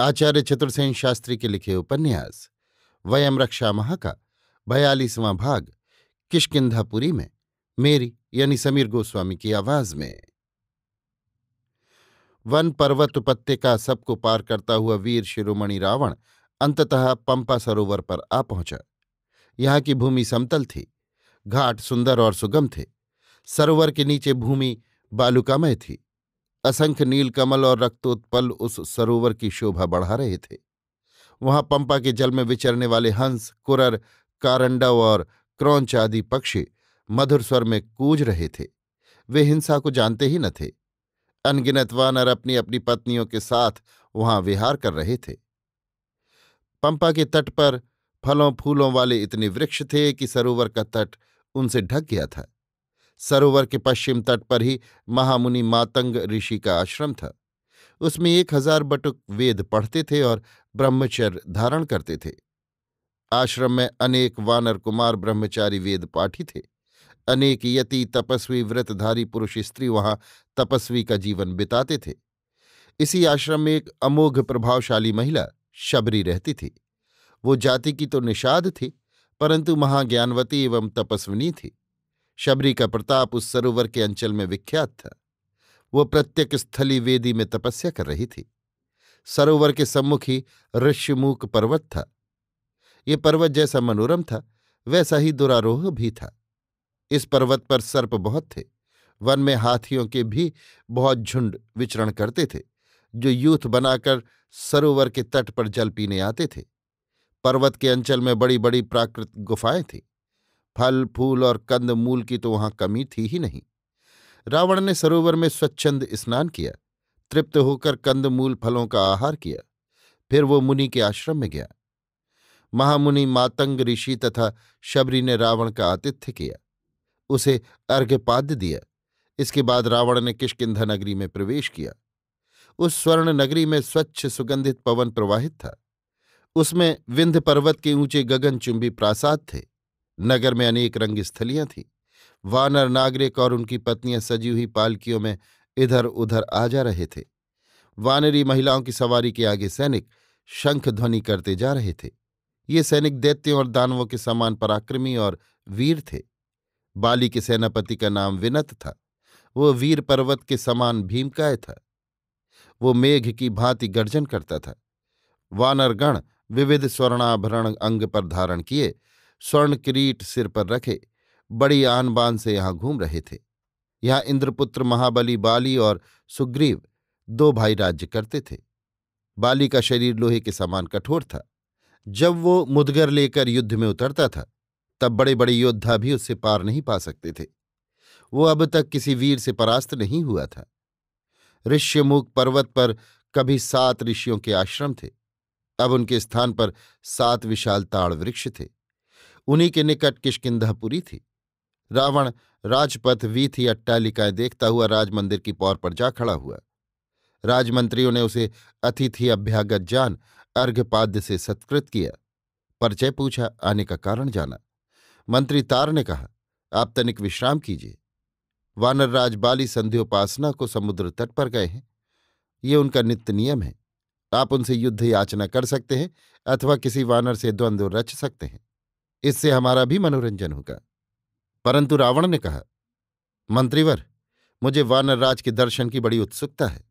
आचार्य चतुर्सेन शास्त्री के लिखे उपन्यास वयम महा का बयालीसवां भाग किशकिंधापुरी में मेरी यानी समीर गोस्वामी की आवाज में वन पर्वत का सबको पार करता हुआ वीर शिरोमणि रावण अंततः पंपा सरोवर पर आ पहुंचा यहाँ की भूमि समतल थी घाट सुंदर और सुगम थे सरोवर के नीचे भूमि बालुकामय थी असंख्य नीलकमल और रक्तोत्पल उस सरोवर की शोभा बढ़ा रहे थे वहां पंपा के जल में विचरने वाले हंस कुरर कारंडव और क्रौच आदि पक्षी मधुर स्वर में कूज रहे थे वे हिंसा को जानते ही न थे अनगिनत वानर अपनी अपनी पत्नियों के साथ वहां विहार कर रहे थे पंपा के तट पर फलों फूलों वाले इतने वृक्ष थे कि सरोवर का तट उनसे ढक गया था सरोवर के पश्चिम तट पर ही महामुनि मातंग ऋषि का आश्रम था उसमें एक हजार बटुक वेद पढ़ते थे और ब्रह्मचर्य धारण करते थे आश्रम में अनेक वानर कुमार ब्रह्मचारी वेद पाठी थे अनेक यति तपस्वी व्रतधारी पुरुष स्त्री वहां तपस्वी का जीवन बिताते थे इसी आश्रम में एक अमोघ प्रभावशाली महिला शबरी रहती थी वो जाति की तो निषाद थी परंतु महाज्ञानवती एवं तपस्विनी थी शबरी का प्रताप उस सरोवर के अंचल में विख्यात था वो प्रत्येक स्थली वेदी में तपस्या कर रही थी सरोवर के सम्मुख ही ऋष्यमूक पर्वत था ये पर्वत जैसा मनोरम था वैसा ही दुरारोह भी था इस पर्वत पर सर्प बहुत थे वन में हाथियों के भी बहुत झुंड विचरण करते थे जो यूथ बनाकर सरोवर के तट पर जल पीने आते थे पर्वत के अंचल में बड़ी बड़ी प्राकृत गुफाएं थीं फल फूल और कंद मूल की तो वहां कमी थी ही नहीं रावण ने सरोवर में स्वच्छंद स्नान किया तृप्त होकर कंदमूल फलों का आहार किया फिर वो मुनि के आश्रम में गया महामुनि मातंग ऋषि तथा शबरी ने रावण का आतिथ्य किया उसे अर्घ्यपाद्य दिया इसके बाद रावण ने किष्किंधा नगरी में प्रवेश किया उस स्वर्ण नगरी में स्वच्छ सुगंधित पवन प्रवाहित था उसमें विंध्य पर्वत के ऊंचे गगनचुंबी प्रासाद थे नगर में अनेक रंग स्थलियां थीं वानर नागरिक और उनकी पत्नियां सजी हुई पालकियों में इधर उधर आ जा रहे थे वानरी महिलाओं की सवारी के आगे सैनिक शंख ध्वनि करते जा रहे थे ये सैनिक दैत्यों और दानवों के समान पराक्रमी और वीर थे बाली के सेनापति का नाम विनत था वो वीर पर्वत के समान भीमकाय था वो मेघ की भांति गर्जन करता था वानरगण विविध स्वर्णाभरण अंग पर धारण किए स्वर्ण किरीट सिर पर रखे बड़ी आन बान से यहां घूम रहे थे यहां इंद्रपुत्र महाबली बाली और सुग्रीव दो भाई राज्य करते थे बाली का शरीर लोहे के समान कठोर था जब वो मुदगर लेकर युद्ध में उतरता था तब बड़े बड़े योद्धा भी उससे पार नहीं पा सकते थे वो अब तक किसी वीर से परास्त नहीं हुआ था ऋष्यमुख पर्वत पर कभी सात ऋषियों के आश्रम थे अब उनके स्थान पर सात विशाल ताड़ वृक्ष थे उन्हीं के निकट किशकिंधापुरी थी रावण राजपथ वीथी अट्टालिकाएं देखता हुआ राजमंदिर की पौर पर जा खड़ा हुआ राजमंत्रियों ने उसे अतिथि अभ्यागत जान अर्घ्यपाद्य से सत्कृत किया परिचय पूछा आने का कारण जाना मंत्री तार ने कहा आप तनिक विश्राम कीजिए वानर राज बाली संध्योपासना को समुद्र तट पर गए हैं ये उनका नित्य नियम है आप उनसे युद्ध याचना कर सकते हैं अथवा किसी वानर से द्वंद्व रच सकते हैं इससे हमारा भी मनोरंजन होगा परंतु रावण ने कहा मंत्रीवर मुझे वानरराज के दर्शन की बड़ी उत्सुकता है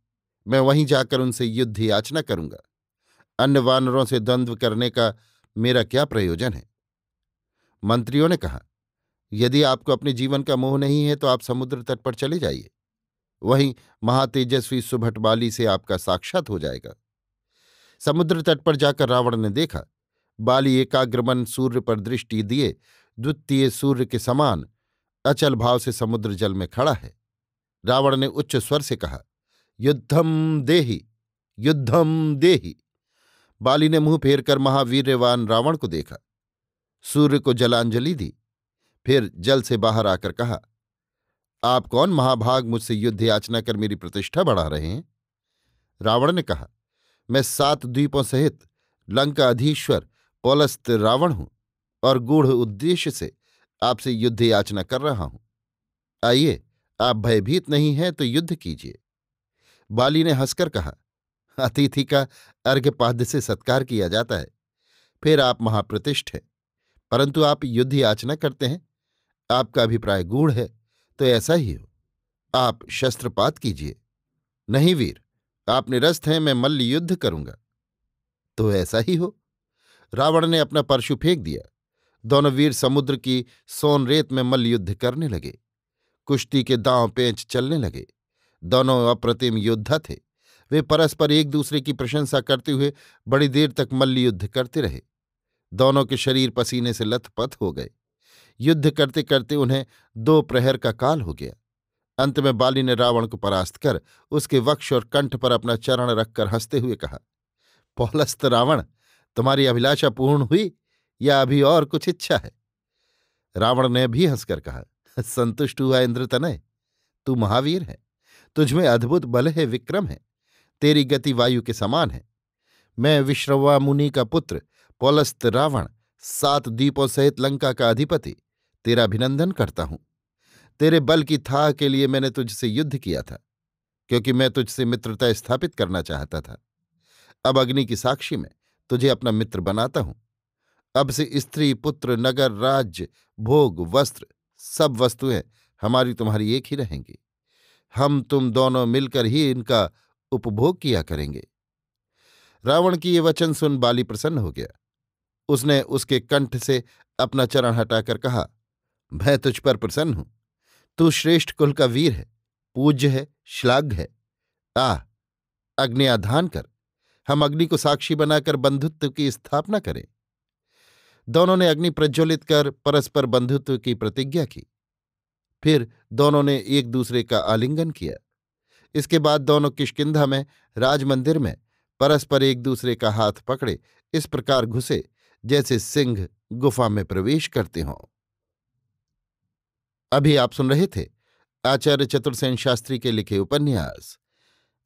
मैं वहीं जाकर उनसे युद्ध याचना करूंगा अन्य वानरों से द्वंद्व करने का मेरा क्या प्रयोजन है मंत्रियों ने कहा यदि आपको अपने जीवन का मोह नहीं है तो आप समुद्र तट पर चले जाइए वहीं महातेजस्वी सुभटबाली से आपका साक्षात हो जाएगा समुद्र तट पर जाकर रावण ने देखा बाली एकाग्रमन सूर्य पर दृष्टि दिए द्वितीय सूर्य के समान अचल भाव से समुद्र जल में खड़ा है रावण ने उच्च स्वर से कहा युद्धम देही युद्धम देही बाली ने मुंह फेरकर महावीरवान रावण को देखा सूर्य को जलांजलि दी फिर जल से बाहर आकर कहा आप कौन महाभाग मुझसे युद्ध याचना कर मेरी प्रतिष्ठा बढ़ा रहे हैं रावण ने कहा मैं सात द्वीपों सहित लंका अधीश्वर पौलस्त रावण हूं और गूढ़ उद्देश्य से आपसे युद्ध याचना कर रहा हूं आइए आप भयभीत नहीं हैं तो युद्ध कीजिए बाली ने हंसकर कहा अतिथि का अर्घ्यपाद्य से सत्कार किया जाता है फिर आप महाप्रतिष्ठ हैं परंतु आप युद्ध याचना करते हैं आपका अभिप्राय गूढ़ है तो ऐसा ही हो आप शस्त्रपात कीजिए नहीं वीर आप निरस्त हैं मैं मल्ल युद्ध करूंगा तो ऐसा ही हो रावण ने अपना परशु फेंक दिया दोनों वीर समुद्र की सोन रेत में मल्लयुद्ध युद्ध करने लगे कुश्ती के दांव पेंच चलने लगे दोनों अप्रतिम योद्धा थे वे परस्पर एक दूसरे की प्रशंसा करते हुए बड़ी देर तक मल्ल युद्ध करते रहे दोनों के शरीर पसीने से लथपथ हो गए युद्ध करते करते उन्हें दो प्रहर का काल हो गया अंत में बाली ने रावण को परास्त कर उसके वक्ष और कंठ पर अपना चरण रखकर हंसते हुए कहा पौलस्त रावण तुम्हारी अभिलाषा पूर्ण हुई या अभी और कुछ इच्छा है रावण ने भी हंसकर कहा संतुष्ट हुआ इंद्र तनय तू महावीर है तुझमें अद्भुत बल है विक्रम है तेरी गति वायु के समान है मैं विश्रवा मुनि का पुत्र पौलस्त रावण सात दीपों सहित लंका का अधिपति तेरा अभिनंदन करता हूं तेरे बल की था के लिए मैंने तुझसे युद्ध किया था क्योंकि मैं तुझसे मित्रता स्थापित करना चाहता था अब अग्नि की साक्षी में तुझे अपना मित्र बनाता हूं अब से स्त्री पुत्र नगर राज्य भोग वस्त्र सब वस्तुएं हमारी तुम्हारी एक ही रहेंगी हम तुम दोनों मिलकर ही इनका उपभोग किया करेंगे रावण की ये वचन सुन बाली प्रसन्न हो गया उसने उसके कंठ से अपना चरण हटाकर कहा मैं तुझ पर प्रसन्न हूं तू श्रेष्ठ कुल का वीर है पूज्य है श्लाघ्य है आ अग्नियाधान कर हम अग्नि को साक्षी बनाकर बंधुत्व की स्थापना करें दोनों ने अग्नि प्रज्वलित कर परस्पर बंधुत्व की प्रतिज्ञा की फिर दोनों ने एक दूसरे का आलिंगन किया इसके बाद दोनों किशकिंधा में राजमंदिर में परस्पर एक दूसरे का हाथ पकड़े इस प्रकार घुसे जैसे सिंह गुफा में प्रवेश करते हों अभी आप सुन रहे थे आचार्य चतुर्सेन शास्त्री के लिखे उपन्यास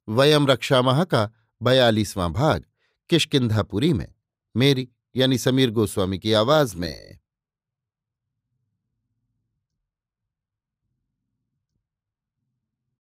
वयम महा का बयालीसवां भाग किशकिंधापुरी में मेरी यानी समीर गोस्वामी की आवाज में